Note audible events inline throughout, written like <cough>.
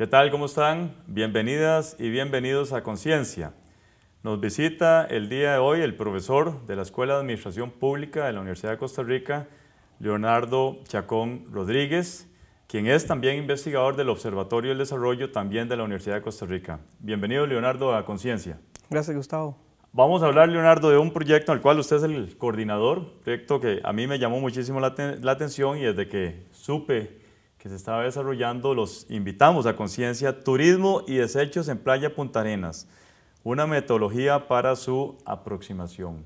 ¿Qué tal? ¿Cómo están? Bienvenidas y bienvenidos a Conciencia. Nos visita el día de hoy el profesor de la Escuela de Administración Pública de la Universidad de Costa Rica, Leonardo Chacón Rodríguez, quien es también investigador del Observatorio del Desarrollo también de la Universidad de Costa Rica. Bienvenido, Leonardo, a Conciencia. Gracias, Gustavo. Vamos a hablar, Leonardo, de un proyecto al cual usted es el coordinador, proyecto que a mí me llamó muchísimo la, la atención y desde que supe que se estaba desarrollando, los invitamos a conciencia, turismo y desechos en Playa Punta Arenas, una metodología para su aproximación.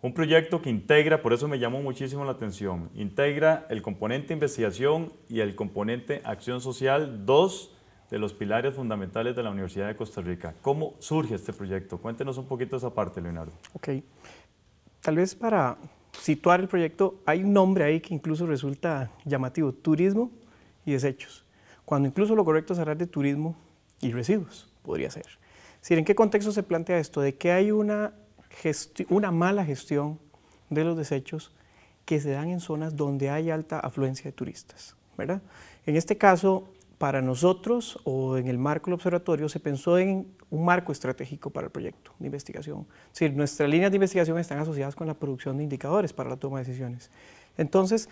Un proyecto que integra, por eso me llamó muchísimo la atención, integra el componente investigación y el componente acción social, dos de los pilares fundamentales de la Universidad de Costa Rica. ¿Cómo surge este proyecto? Cuéntenos un poquito esa parte, Leonardo. Ok. Tal vez para situar el proyecto, hay un nombre ahí que incluso resulta llamativo, Turismo y desechos, cuando incluso lo correcto es hablar de turismo y residuos, podría ser. ¿en qué contexto se plantea esto? De que hay una, una mala gestión de los desechos que se dan en zonas donde hay alta afluencia de turistas, ¿verdad? En este caso, para nosotros o en el marco del observatorio se pensó en un marco estratégico para el proyecto de investigación. nuestras líneas de investigación están asociadas con la producción de indicadores para la toma de decisiones. Entonces,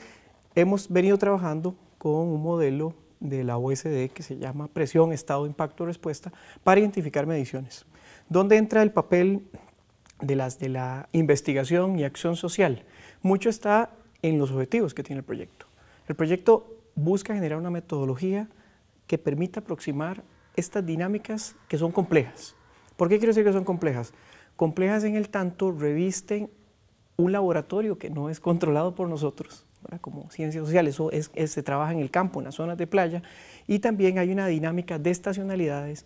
hemos venido trabajando con un modelo de la OSD que se llama presión, estado, impacto, respuesta, para identificar mediciones. ¿Dónde entra el papel de, las, de la investigación y acción social? Mucho está en los objetivos que tiene el proyecto. El proyecto busca generar una metodología que permita aproximar estas dinámicas que son complejas. ¿Por qué quiero decir que son complejas? Complejas en el tanto revisten un laboratorio que no es controlado por nosotros como ciencias sociales, eso se trabaja en el campo, en las zonas de playa, y también hay una dinámica de estacionalidades,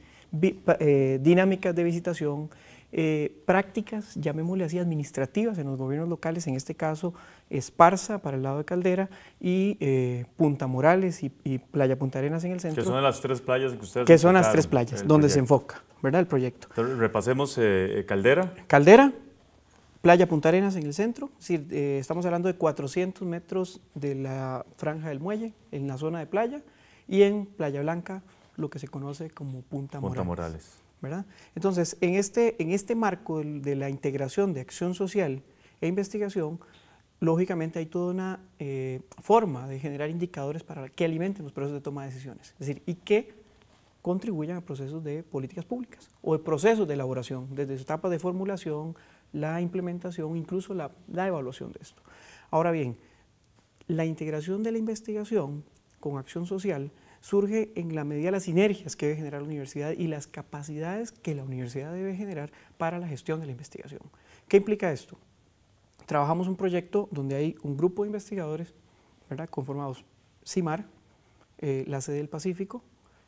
eh, dinámicas de visitación, eh, prácticas, llamémosle así, administrativas en los gobiernos locales, en este caso Esparza para el lado de Caldera y eh, Punta Morales y, Playa Punta Arenas en el centro. Que son las tres playas que ustedes Que son las tres playas donde se enfoca, ¿verdad? El proyecto. repasemos Caldera. Caldera, Playa Punta Arenas en el centro, es decir, eh, estamos hablando de 400 metros de la franja del muelle, en la zona de playa, y en Playa Blanca, lo que se conoce como Punta, Morales. ¿verdad? Entonces, en este, en este marco de la integración de acción social e investigación, lógicamente hay toda una eh, forma de generar indicadores para que alimenten los procesos de toma de decisiones, es decir, y que contribuyan a procesos de políticas públicas o de procesos de elaboración, desde su etapa de formulación la implementación, incluso la, evaluación de esto. Ahora bien, la integración de la investigación con acción social surge en la medida de las sinergias que debe generar la universidad y las capacidades que la universidad debe generar para la gestión de la investigación. ¿Qué implica esto? Trabajamos un proyecto donde hay un grupo de investigadores ¿verdad? conformados CIMAR, eh, la sede del Pacífico,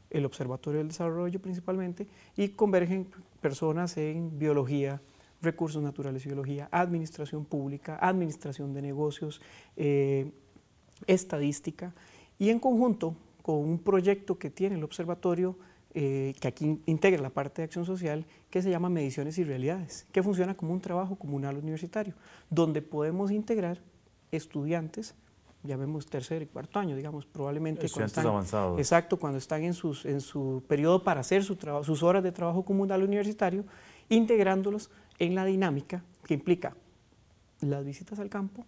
el Observatorio del Desarrollo principalmente, y convergen personas en biología, recursos naturales y biología, administración pública, administración de negocios, eh, estadística, y en conjunto con un proyecto que tiene el observatorio, eh, que aquí integra la parte de acción social, que se llama Mediciones y Realidades, que funciona como un trabajo comunal universitario, donde podemos integrar estudiantes, ya vemos tercer y cuarto año, digamos, probablemente Estudiantes están, avanzados. Exacto, cuando están en, sus, en su periodo para hacer sus horas de trabajo comunal universitario, integrándolos en la dinámica que implica las visitas al campo,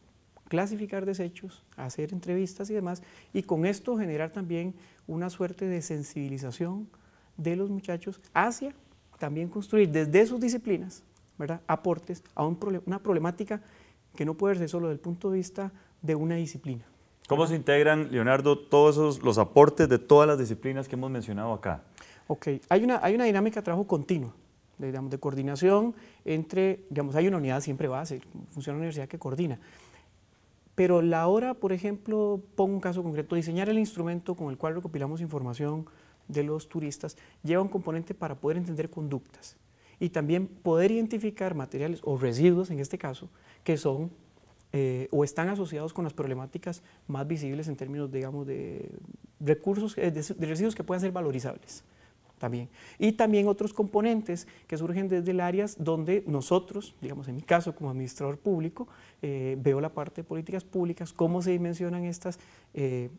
clasificar desechos, hacer entrevistas y demás, y con esto generar también una suerte de sensibilización de los muchachos hacia también construir desde sus disciplinas ¿verdad? aportes a una problemática que no puede ser solo desde el punto de vista de una disciplina. ¿Cómo se integran, Leonardo, todos los aportes de todas las disciplinas que hemos mencionado acá? Ok, hay una, hay una dinámica de trabajo continua de, coordinación entre, digamos, hay una unidad siempre base, funciona una universidad que coordina. Pero la hora, por ejemplo, pongo un caso concreto, diseñar el instrumento con el cual recopilamos información de los turistas lleva un componente para poder entender conductas y también poder identificar materiales o residuos, en este caso, que son eh, o están asociados con las problemáticas más visibles en términos, digamos, de recursos, eh, de residuos que puedan ser valorizables también. Y también otros componentes que surgen desde el área donde nosotros, digamos en mi caso como administrador público, eh, veo la parte de políticas públicas, cómo se dimensionan estas eh,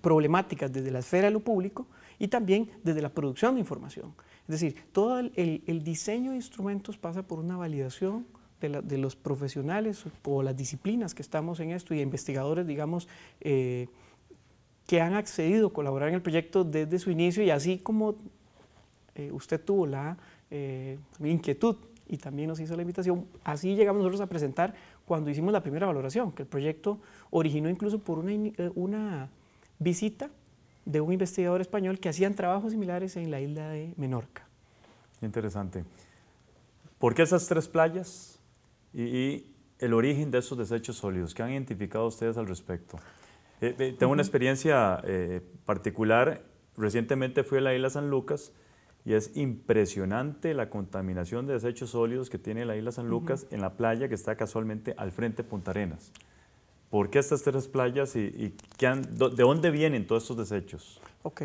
problemáticas desde la esfera de lo público y también desde la producción de información. Es decir, todo el, diseño de instrumentos pasa por una validación de, los profesionales o las disciplinas que estamos en esto y investigadores, digamos, eh, que han accedido a colaborar en el proyecto desde su inicio y así como eh, usted tuvo la eh, inquietud y también nos hizo la invitación, así llegamos nosotros a presentar cuando hicimos la primera valoración, que el proyecto originó incluso por eh, una, visita de un investigador español que hacían trabajos similares en la isla de Menorca. Interesante. ¿Por qué esas tres playas y, y el origen de esos desechos sólidos? ¿Qué han identificado ustedes al respecto? Eh, eh, tengo una experiencia eh, particular. Recientemente fui a la isla San Lucas y es impresionante la contaminación de desechos sólidos que tiene la isla San Lucas en la playa que está casualmente al frente de Punta Arenas. ¿Por qué estas tres playas y, de dónde vienen todos estos desechos? Ok.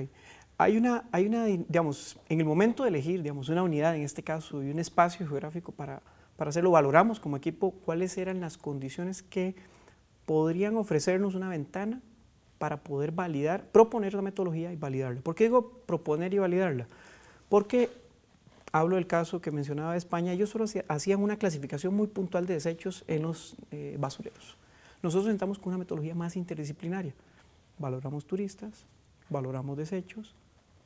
Hay una, hay una, digamos, en el momento de elegir, digamos, una unidad en este caso y un espacio geográfico para, para hacerlo, valoramos como equipo cuáles eran las condiciones que podrían ofrecernos una ventana para poder validar, proponer la metodología y validarla. ¿Por qué digo proponer y validarla? Porque hablo del caso que mencionaba de España, ellos solo hacían una clasificación muy puntual de desechos en los eh, basureros. Nosotros entramos con una metodología más interdisciplinaria. Valoramos turistas, valoramos desechos,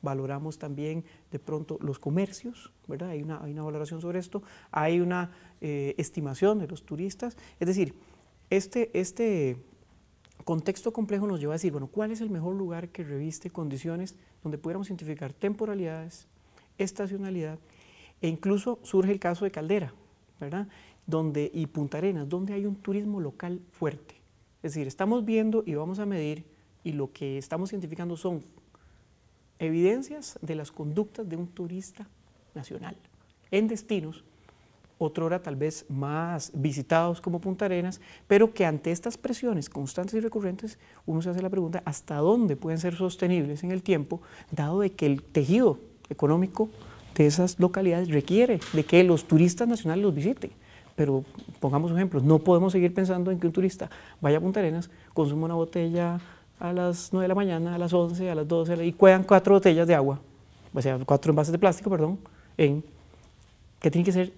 valoramos también de pronto los comercios, ¿verdad? Hay una, valoración sobre esto, hay una eh, estimación de los turistas, es decir, este, este, contexto complejo nos lleva a decir, bueno, ¿cuál es el mejor lugar que reviste condiciones donde pudiéramos identificar temporalidades, estacionalidad e incluso surge el caso de Caldera, ¿verdad? Donde, y Punta Arenas, donde hay un turismo local fuerte. Es decir, estamos viendo y vamos a medir y lo que estamos identificando son evidencias de las conductas de un turista nacional en destinos hora tal vez más visitados como Punta Arenas, pero que ante estas presiones constantes y recurrentes uno se hace la pregunta hasta dónde pueden ser sostenibles en el tiempo, dado de que el tejido económico de esas localidades requiere de que los turistas nacionales los visiten. Pero pongamos un ejemplo, no podemos seguir pensando en que un turista vaya a Punta Arenas, consuma una botella a las 9 de la mañana, a las 11, a las 12, y cuedan cuatro botellas de agua, o sea, cuatro envases de plástico, perdón, en que tiene que ser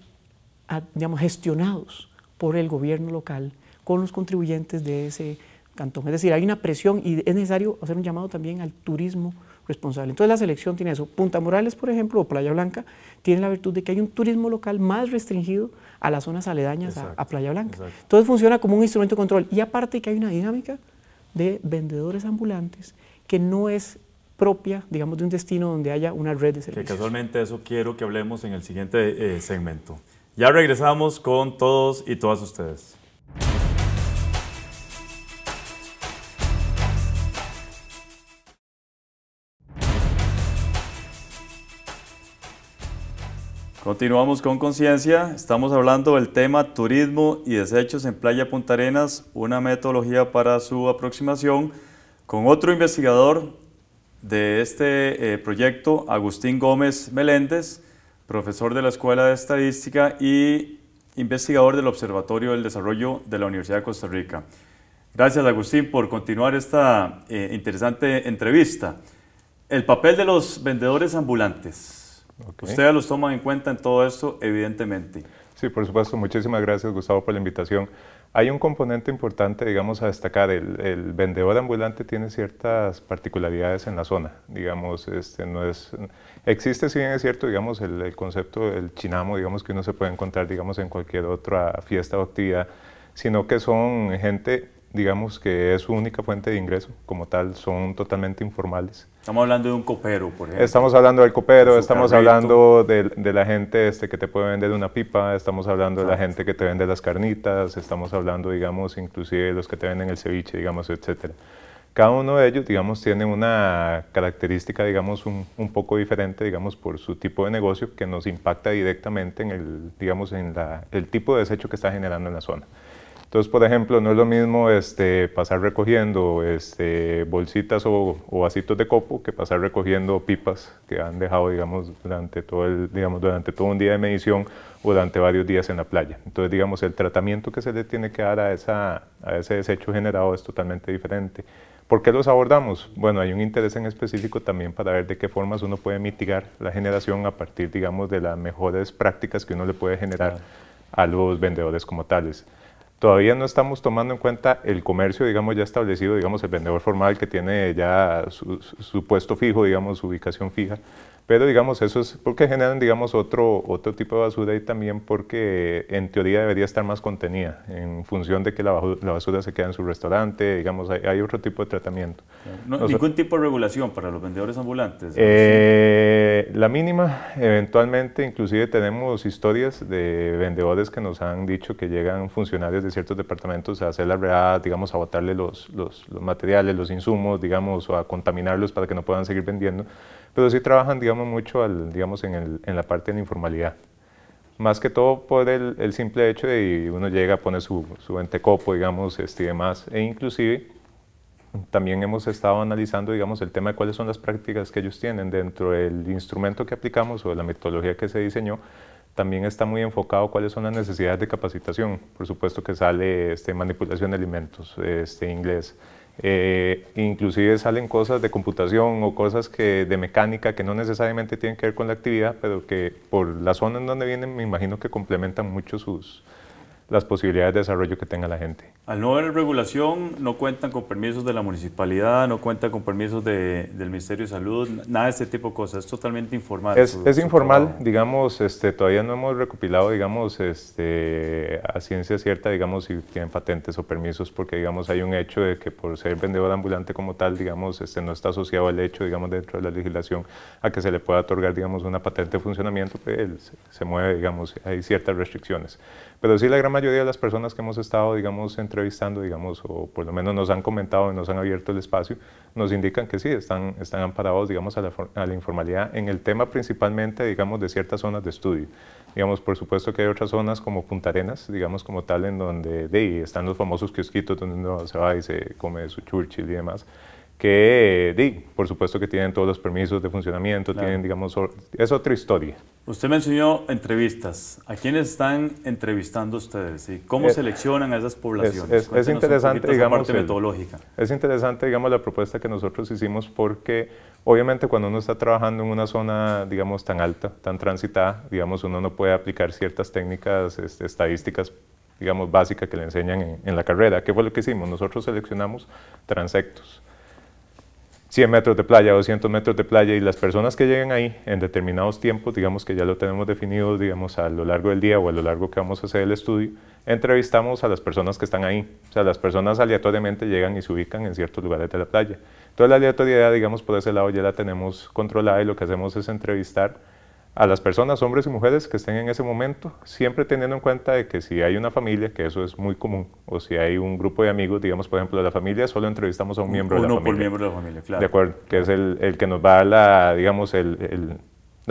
digamos, gestionados por el gobierno local con los contribuyentes de ese cantón. Es decir, hay una presión y es necesario hacer un llamado también al turismo responsable. Entonces la selección tiene eso. Punta Morales, por ejemplo, o Playa Blanca, tiene la virtud de que hay un turismo local más restringido a las zonas aledañas a, Playa Blanca. Entonces funciona como un instrumento de control. Y aparte que hay una dinámica de vendedores ambulantes que no es propia, digamos, de un destino donde haya una red de servicios. Que casualmente eso quiero que hablemos en el siguiente eh, segmento. Ya regresamos con todos y todas ustedes. Continuamos con conciencia. Estamos hablando del tema turismo y desechos en Playa Punta Arenas, una metodología para su aproximación con otro investigador de este eh, proyecto, Agustín Gómez Meléndez, profesor de la Escuela de Estadística y investigador del Observatorio del Desarrollo de la Universidad de Costa Rica. Gracias, Agustín, por continuar esta eh, interesante entrevista. El papel de los vendedores ambulantes. Ustedes los toman en cuenta en todo esto, evidentemente. Sí, por supuesto. Muchísimas gracias, Gustavo, por la invitación. Hay un componente importante, digamos, a destacar. El, vendedor ambulante tiene ciertas particularidades en la zona. Digamos, este no es... Existe, si bien es cierto, digamos, el, concepto del chinamo, digamos, que uno se puede encontrar, digamos, en cualquier otra fiesta o actividad, sino que son gente, digamos, que es su única fuente de ingreso. Como tal, son totalmente informales. Estamos hablando de un copero, por ejemplo. Estamos hablando del copero, estamos hablando de, la gente este, que te puede vender una pipa, estamos hablando de la gente que te vende las carnitas, estamos hablando, digamos, inclusive de los que te venden el ceviche, digamos, etcétera. Cada uno de ellos, digamos, tiene una característica, digamos, un, un, poco diferente, digamos, por su tipo de negocio que nos impacta directamente en el, digamos, en la, el tipo de desecho que está generando en la zona. Entonces, por ejemplo, no es lo mismo este, pasar recogiendo este, bolsitas o, vasitos de copo que pasar recogiendo pipas que han dejado, digamos durante, todo el, digamos, durante todo un día de medición o durante varios días en la playa. Entonces, digamos, el tratamiento que se le tiene que dar a, ese desecho generado es totalmente diferente. ¿Por qué los abordamos? Bueno, hay un interés en específico también para ver de qué formas uno puede mitigar la generación a partir, digamos, de las mejores prácticas que uno le puede generar a los vendedores como tales. Todavía no estamos tomando en cuenta el comercio, digamos, ya establecido, digamos, el vendedor formal que tiene ya su, puesto fijo, digamos, su ubicación fija. Pero, digamos, eso es porque generan, digamos, otro, otro tipo de basura y también porque en teoría debería estar más contenida en función de que la, basura se queda en su restaurante, digamos, hay, otro tipo de tratamiento. No, ¿Ningún tipo de regulación para los vendedores ambulantes? Eh, la mínima, eventualmente, inclusive tenemos historias de vendedores que nos han dicho que llegan funcionarios de ciertos departamentos a hacer la verdad, digamos, a botarle los, los, materiales, los insumos, digamos, o a contaminarlos para que no puedan seguir vendiendo, pero sí trabajan, digamos, mucho al, digamos, en, el, en, la parte de la informalidad. Más que todo por el, el simple hecho de uno llega, pone su, su entecopo, digamos, este y demás, e inclusive también hemos estado analizando, digamos, el tema de cuáles son las prácticas que ellos tienen dentro del instrumento que aplicamos o de la metodología que se diseñó también está muy enfocado cuáles son las necesidades de capacitación. Por supuesto que sale este, manipulación de alimentos, este, inglés. Eh, inclusive salen cosas de computación o cosas de mecánica que no necesariamente tienen que ver con la actividad, pero que por la zona en donde vienen me imagino que complementan mucho sus, las posibilidades de desarrollo que tenga la gente. Al no haber regulación, no cuentan con permisos de la municipalidad, no cuentan con permisos de, del Ministerio de Salud, nada de este tipo de cosas, es totalmente informal. Es, informal, digamos, este, todavía no hemos recopilado, digamos, este, a ciencia cierta, digamos, si tienen patentes o permisos, porque, digamos, hay un hecho de que por ser vendedor ambulante como tal, digamos, este, no está asociado al hecho, digamos, dentro de la legislación, a que se le pueda otorgar, digamos, una patente de funcionamiento, pues, él se, se mueve, digamos, hay ciertas restricciones. Pero sí la gran mayoría de las personas que hemos estado, digamos, entrevistando, digamos, o por lo menos nos han comentado, nos han abierto el espacio, nos indican que sí, están, están amparados, digamos, a la, informalidad en el tema principalmente, digamos, de ciertas zonas de estudio. Digamos, por supuesto que hay otras zonas como Punta Arenas, digamos, como tal, en donde están los famosos kiosquitos donde uno se va y se come su churchil y demás que por supuesto que tienen todos los permisos de funcionamiento, tienen, digamos, es otra historia. Usted mencionó entrevistas. ¿A quiénes están entrevistando ustedes y cómo eh, seleccionan a esas poblaciones? Es, interesante, digamos, metodológica. es interesante, digamos, la propuesta que nosotros hicimos porque obviamente cuando uno está trabajando en una zona, digamos, tan alta, tan transitada, digamos, uno no puede aplicar ciertas técnicas este, estadísticas digamos, básicas que le enseñan en la carrera. ¿Qué fue lo que hicimos? Nosotros seleccionamos transectos 100 metros de playa, 200 metros de playa y las personas que lleguen ahí en determinados tiempos, digamos que ya lo tenemos definido, digamos a lo largo del día o a lo largo que vamos a hacer el estudio, entrevistamos a las personas que están ahí. O sea, las personas aleatoriamente llegan y se ubican en ciertos lugares de la playa. Toda la aleatoriedad, digamos, por ese lado ya la tenemos controlada y lo que hacemos es entrevistar a las personas, hombres y mujeres que estén en ese momento, siempre teniendo en cuenta de que si hay una familia, que eso es muy común, o si hay un grupo de amigos, digamos por ejemplo de la familia, solo entrevistamos a un miembro de la familia. Uno por miembro de la familia, claro. De acuerdo, que es el, el que nos va a la, digamos, el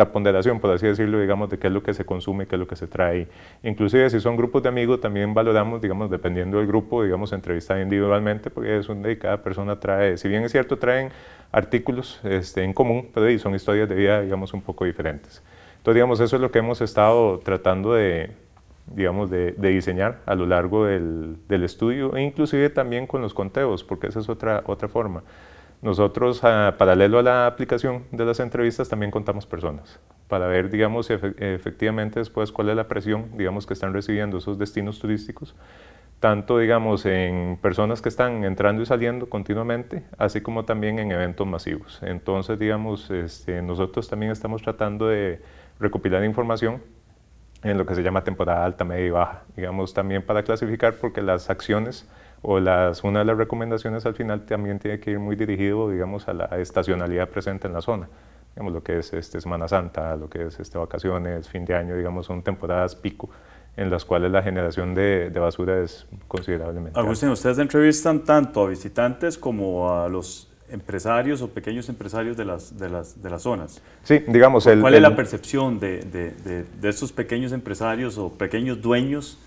la ponderación, por así decirlo, digamos, de qué es lo que se consume, qué es lo que se trae. Inclusive si son grupos de amigos, también valoramos, digamos, dependiendo del grupo, digamos, entrevistar individualmente, porque es donde cada persona trae, si bien es cierto, traen artículos este, en común, pero son historias de vida, digamos, un poco diferentes. Entonces, digamos, eso es lo que hemos estado tratando de, digamos, de, diseñar a lo largo del, estudio, e inclusive también con los conteos, porque esa es otra, otra forma. Nosotros, ah, paralelo a la aplicación de las entrevistas, también contamos personas para ver, digamos, efectivamente después cuál es la presión, digamos, que están recibiendo esos destinos turísticos, tanto, digamos, en personas que están entrando y saliendo continuamente, así como también en eventos masivos. Entonces, digamos, este, nosotros también estamos tratando de recopilar información en lo que se llama temporada alta, media y baja, digamos, también para clasificar porque las acciones o las, una de las recomendaciones al final también tiene que ir muy dirigido, digamos, a la estacionalidad presente en la zona. Digamos, lo que es esta Semana Santa, lo que es este, vacaciones, fin de año, digamos, son temporadas pico en las cuales la generación de, basura es considerablemente. Agustín, ustedes entrevistan tanto a visitantes como a los empresarios o pequeños empresarios de las, de las, zonas. Sí, digamos. El, ¿Cuál es la percepción de, de, de, estos pequeños empresarios o pequeños dueños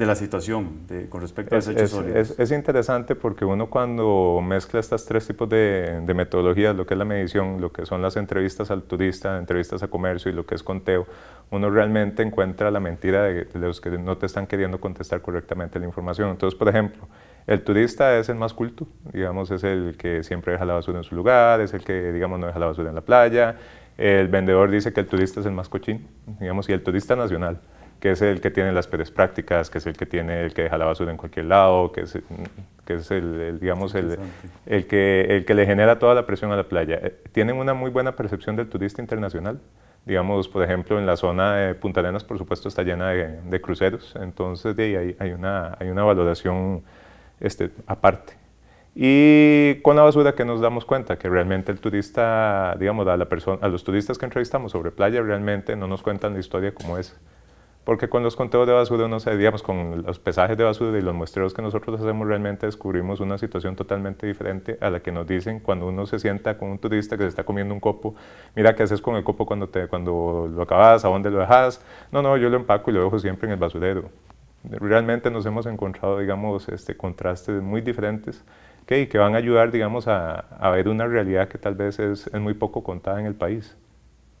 de la situación con respecto a ese es, Es, es, interesante porque uno cuando mezcla estos tres tipos de, metodologías, lo que es la medición, lo que son las entrevistas al turista, entrevistas a comercio y lo que es conteo, uno realmente encuentra la mentira de, de los que no te están queriendo contestar correctamente la información. Entonces, por ejemplo, el turista es el más culto, digamos, es el que siempre deja la basura en su lugar, es el que, digamos, no deja la basura en la playa. El vendedor dice que el turista es el más cochín, digamos, y el turista nacional que es el que tiene las peores prácticas, que es el que tiene el que deja la basura en cualquier lado, que es, que es el, digamos, que, el que le genera toda la presión a la playa. Eh, tienen una muy buena percepción del turista internacional. Digamos, por ejemplo, en la zona de Punta Arenas, por supuesto, está llena de, cruceros, entonces de ahí hay, una, hay una valoración este, aparte. Y con la basura que nos damos cuenta, que realmente el turista, digamos, a, la a los turistas que entrevistamos sobre playa realmente no nos cuentan la historia como es. Porque con los conteos de basura, no sé, digamos, con los pesajes de basura y los muestreos que nosotros hacemos, realmente descubrimos una situación totalmente diferente a la que nos dicen cuando uno se sienta con un turista que se está comiendo un copo. Mira, ¿qué haces con el copo cuando, cuando lo acabas? ¿A dónde lo dejas? No, no, yo lo empaco y lo dejo siempre en el basurero. Realmente nos hemos encontrado, digamos, este, contrastes muy diferentes y que van a ayudar, digamos, a, ver una realidad que tal vez es muy poco contada en el país.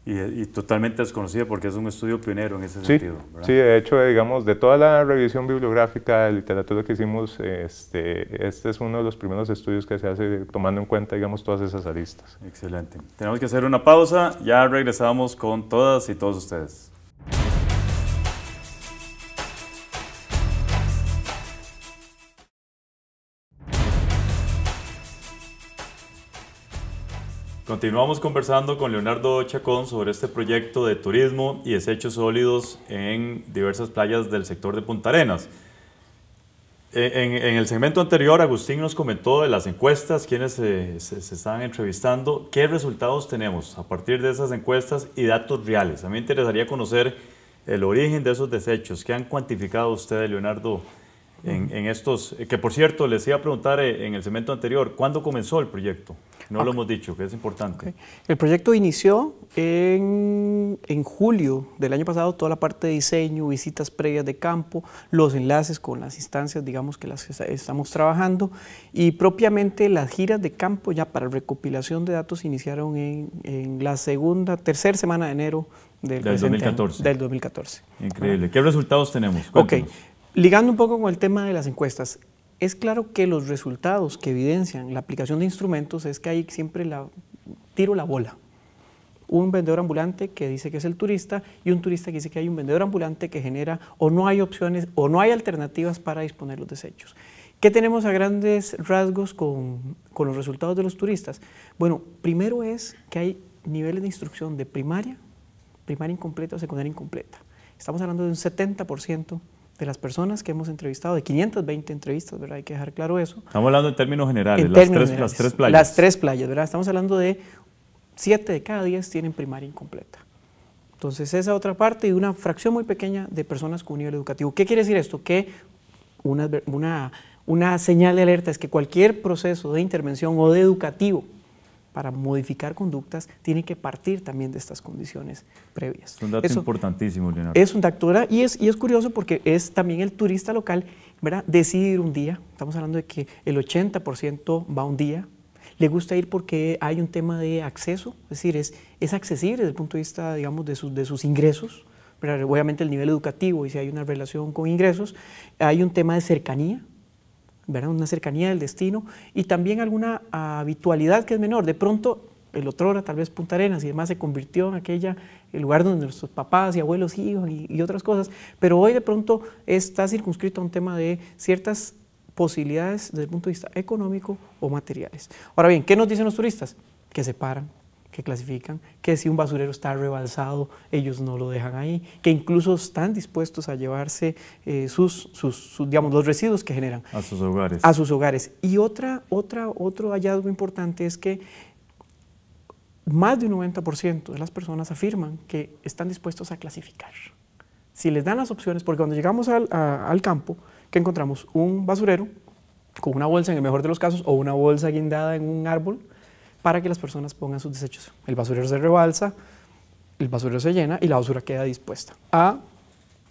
Y, totalmente desconocida porque es un estudio pionero en ese sentido. Sí, de hecho, digamos, de toda la revisión bibliográfica de literatura que hicimos, este, este es uno de los primeros estudios que se hace tomando en cuenta, digamos, todas esas aristas. Excelente. Tenemos que hacer una pausa, ya regresamos con todas y todos ustedes. Continuamos conversando con Leonardo Chacón sobre este proyecto de turismo y desechos sólidos en diversas playas del sector de Punta Arenas. E, en, el segmento anterior, Agustín nos comentó de las encuestas, quienes se, estaban entrevistando, qué resultados tenemos a partir de esas encuestas y datos reales. A mí me interesaría conocer el origen de esos desechos, qué han cuantificado ustedes, Leonardo, en, en estos, eh, que por cierto, les iba a preguntar eh, en el segmento anterior, ¿cuándo comenzó el proyecto? No lo hemos dicho, que es importante. El proyecto inició en, julio del año pasado, toda la parte de diseño, visitas previas de campo, los enlaces con las instancias, digamos, que las estamos trabajando, y propiamente las giras de campo ya para recopilación de datos iniciaron en, la segunda, tercera semana de enero del, 2014. del 2014. Increíble. ¿Qué resultados tenemos? Ok. Ligando un poco con el tema de las encuestas, es claro que los resultados que evidencian la aplicación de instrumentos es que hay siempre la tiro la bola. Un vendedor ambulante que dice que es el turista y un turista que dice que hay un vendedor ambulante que genera o no hay opciones o no hay alternativas para disponer los desechos. ¿Qué tenemos a grandes rasgos con, con los resultados de los turistas? Bueno, primero es que hay niveles de instrucción de primaria, primaria incompleta o secundaria incompleta. Estamos hablando de un 70% de las personas que hemos entrevistado, de 520 entrevistas, ¿verdad? Hay que dejar claro eso. Estamos hablando en términos generales, las, tres, las, tres, playas. Las tres playas, ¿verdad? Estamos hablando de 7 de cada 10 tienen primaria incompleta. Entonces, esa otra parte y una fracción muy pequeña de personas con nivel educativo. ¿Qué quiere decir esto? Que una, una, una señal de alerta es que cualquier proceso de intervención o de educativo para modificar conductas, tiene que partir también de estas condiciones previas. Es un dato importantísimo, Leonardo. Es un dato, Y es, y es curioso porque es también el turista local, ¿verdad? Decide ir un día, estamos hablando de que el 80% va un día, le gusta ir porque hay un tema de acceso, es decir, es, es accesible desde el punto de vista, digamos, de sus, de sus ingresos, pero obviamente el nivel educativo y si hay una relación con ingresos, hay un tema de cercanía, una cercanía del destino y también alguna habitualidad que es menor. De pronto, el otro era tal vez Punta Arenas y demás, se convirtió en aquella, el lugar donde nuestros papás y abuelos iban y, y otras cosas, pero hoy de pronto está circunscrito a un tema de ciertas posibilidades desde el punto de vista económico o materiales. Ahora bien, ¿qué nos dicen los turistas? Que se paran, que clasifican, que si un basurero está rebalsado, ellos no lo dejan ahí, que incluso están dispuestos a llevarse eh, sus, sus, digamos, los residuos que generan. A sus hogares. A sus hogares. Y otra, otra, otro hallazgo importante es que más de un 90% de las personas afirman que están dispuestos a clasificar. Si les dan las opciones, porque cuando llegamos al, al campo, que encontramos un basurero con una bolsa en el mejor de los casos o una bolsa guindada en un árbol, para que las personas pongan sus desechos. El basurero se rebalsa, el basurero se llena y la basura queda dispuesta a,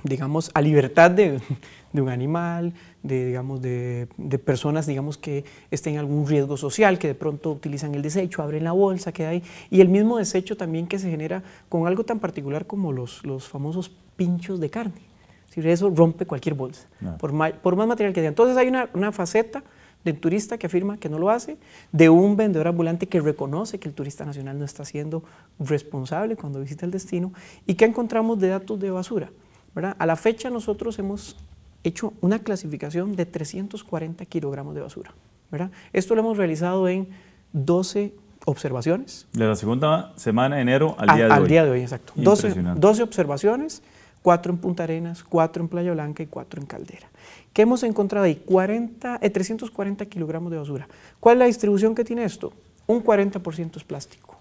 digamos, a libertad de, <laughs> un animal, de, digamos, de, personas digamos, que estén en algún riesgo social, que de pronto utilizan el desecho, abren la bolsa, queda ahí. Y el mismo desecho también que se genera con algo tan particular como los, los famosos pinchos de carne. Si eso rompe cualquier bolsa, ah. por, más material que sea. Entonces hay una, una faceta del turista que afirma que no lo hace, de un vendedor ambulante que reconoce que el turista nacional no está siendo responsable cuando visita el destino y que encontramos de datos de basura. A la fecha nosotros hemos hecho una clasificación de 340 kilogramos de basura. ¿verdad? Esto lo hemos realizado en 12 observaciones. De la segunda semana de enero al ah, día de hoy. Al día de hoy, exacto. 12, 12 observaciones cuatro en Punta Arenas, 4 en Playa Blanca y 4 en Caldera. ¿Qué hemos encontrado ahí? 40, 340 eh, kilogramos de basura. ¿Cuál es la distribución que tiene esto? Un 40% es plástico,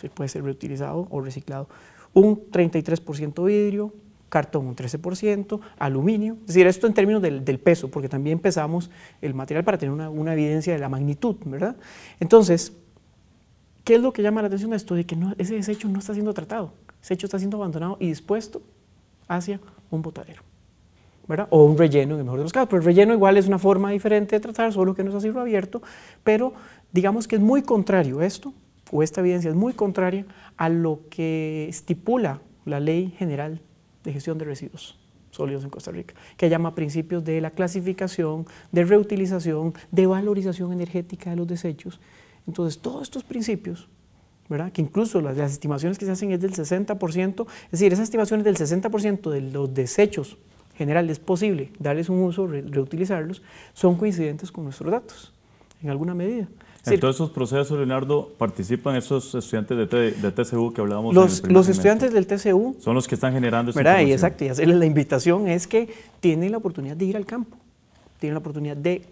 se puede ser reutilizado o reciclado. Un 33% vidrio, cartón un 13%, aluminio. Es decir, esto en términos del, del peso, porque también pesamos el material para tener una, una, evidencia de la magnitud, ¿verdad? Entonces, ¿qué es lo que llama la atención de esto? De que no, ese desecho no está siendo tratado, ese hecho está siendo abandonado y dispuesto hacia un botadero. ¿verdad? O un relleno en el mejor de los casos. Pero el relleno igual es una forma diferente de tratar, solo que no es así abierto, pero digamos que es muy contrario esto, o esta evidencia es muy contraria a lo que estipula la Ley General de Gestión de Residuos Sólidos en Costa Rica, que llama principios de la clasificación, de reutilización, de valorización energética de los desechos. Entonces, todos estos principios que incluso las, estimaciones que se hacen es del 60%, es decir, esas estimaciones del 60% de los desechos generales posible darles un uso, reutilizarlos, son coincidentes con nuestros datos, en alguna medida. Entonces en todos esos procesos, Leonardo, participan esos estudiantes de, TCU que hablábamos. Los, los estudiantes del TCU. Son los que están generando esa Y exacto, y la invitación es que tienen la oportunidad de ir al campo, tienen la oportunidad de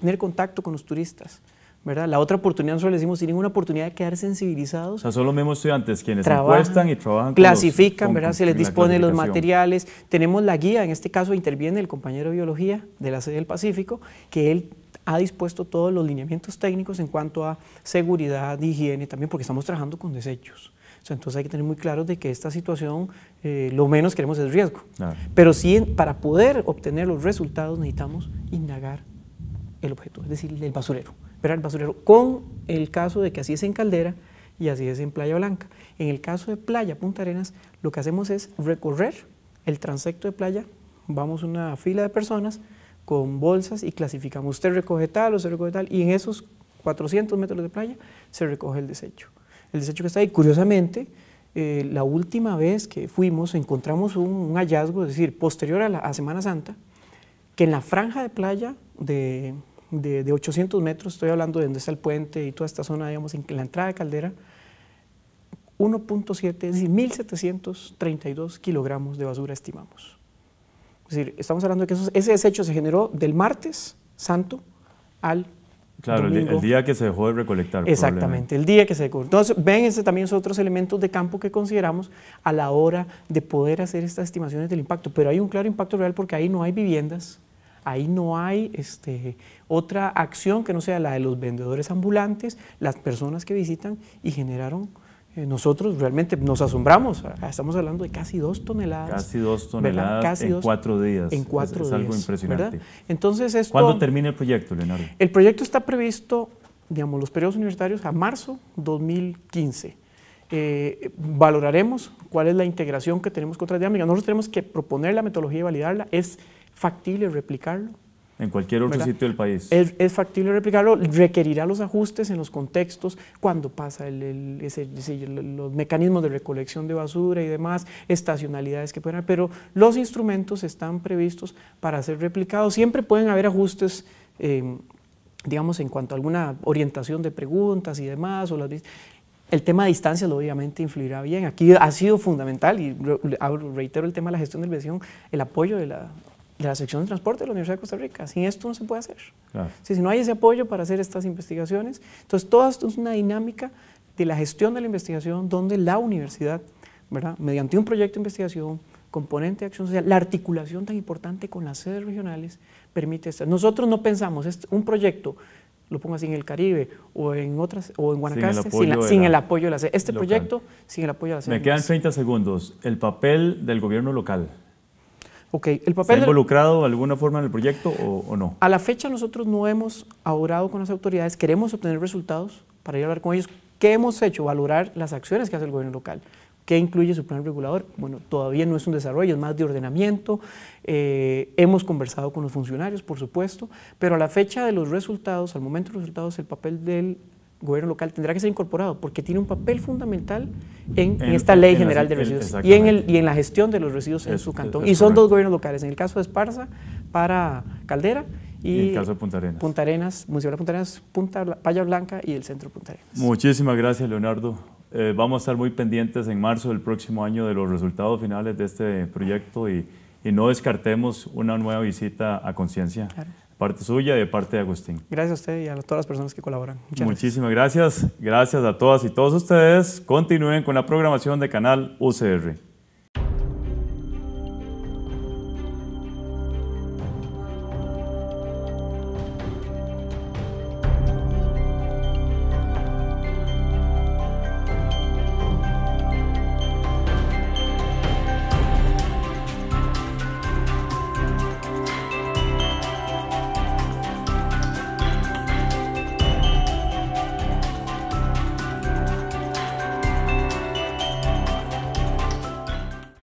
tener contacto con los turistas, ¿verdad? La otra oportunidad, nosotros le decimos, tienen una oportunidad de quedar sensibilizados. O sea, son los mismos estudiantes quienes trabajan, encuestan y trabajan. Clasifican, los, ¿verdad? Se les dispone los materiales. Tenemos la guía, en este caso interviene el compañero de biología de la sede del Pacífico, que él ha dispuesto todos los lineamientos técnicos en cuanto a seguridad, higiene también, porque estamos trabajando con desechos. entonces hay que tener muy claro de que esta situación eh, lo menos queremos es riesgo. Pero sí, para poder obtener los resultados necesitamos indagar el objeto, es decir, el basurero. Pero al basurero, con el caso de que así es en Caldera y así es en Playa Blanca. En el caso de Playa Punta Arenas, lo que hacemos es recorrer el transecto de playa, vamos una fila de personas con bolsas y clasificamos, usted recoge tal, o se recoge tal, y en esos 400 metros de playa se recoge el desecho. El desecho que está ahí, curiosamente, eh, la última vez que fuimos encontramos un, hallazgo, es decir, posterior a Semana Santa, que en la franja de playa de, de, 800 metros, estoy hablando de donde está el puente y toda esta zona, digamos, en la entrada de Caldera, 1.7, es decir, 1.732 kilogramos de basura estimamos. Es decir, estamos hablando de que ese desecho se generó del martes santo al Claro, el, día que se dejó de recolectar. Exactamente, el día que se dejó. Entonces, ven, ese también son otros elementos de campo que consideramos a la hora de poder hacer estas estimaciones del impacto. Pero hay un claro impacto real porque ahí no hay viviendas, Ahí no hay este, otra acción que no sea la de los vendedores ambulantes, las personas que visitan y generaron eh, nosotros realmente nos asombramos. Estamos hablando de casi dos toneladas. Casi dos toneladas en cuatro días. En cuatro es, es algo impresionante. Entonces esto, ¿Cuándo termina el proyecto, Leonardo? El proyecto está previsto, digamos, los periodos universitarios a marzo 2015. Eh, valoraremos cuál es la integración que tenemos con otras dinámicas. Nosotros tenemos que proponer la metodología y validarla. Es factible replicarlo. En cualquier otro sitio del país. Es, factible replicarlo, requerirá los ajustes en los contextos, cuando pasa el, los mecanismos de recolección de basura y demás, estacionalidades que puedan haber, pero los instrumentos están previstos para ser replicados. Siempre pueden haber ajustes. Eh, digamos, en cuanto a alguna orientación de preguntas y demás, o el tema de distancia obviamente influirá bien. Aquí ha sido fundamental, y reitero el tema de la gestión del inversión, el apoyo de la de la sección de transporte de la Universidad de Costa Rica. Sin esto no se puede hacer. Si, si no hay ese apoyo para hacer estas investigaciones, entonces todo esto es una dinámica de la gestión de la investigación donde la universidad, ¿verdad? mediante un proyecto de investigación, componente de acción social, la articulación tan importante con las sedes regionales permite esto. Nosotros no pensamos, es un proyecto lo pongo así en el Caribe o en otras o en Guanacaste, sin el apoyo, de la sede. Este proyecto sin el apoyo de la sede. Me quedan 30 segundos. El papel del gobierno local el ¿Está involucrado de alguna forma en el proyecto o, no? A la fecha nosotros no hemos ahorrado con las autoridades, queremos obtener resultados para ir a hablar con ellos. ¿Qué hemos hecho? Valorar las acciones que hace el gobierno local. ¿Qué incluye su plan regulador? Bueno, todavía no es un desarrollo, es más de ordenamiento. Eh, hemos conversado con los funcionarios, por supuesto, pero a la fecha de los resultados, al momento de los resultados, el papel del gobierno local tendrá que ser incorporado porque tiene un papel fundamental en, esta ley general de residuos y en, el, y en la gestión de los residuos en su cantón. y son dos gobiernos locales, en el caso de Esparza para Caldera y, en el caso de Punta Arenas. Municipal de Punta Arenas, Punta, Paya Blanca y el centro de Punta Arenas. Muchísimas gracias, Leonardo. Eh, vamos a estar muy pendientes en marzo del próximo año de los resultados finales de este proyecto y, y no descartemos una nueva visita a conciencia parte suya y de parte de Agustín. Gracias a usted y a todas las personas que colaboran. Muchísimas gracias. Gracias a todas y todos ustedes. Continúen con la programación de Canal UCR.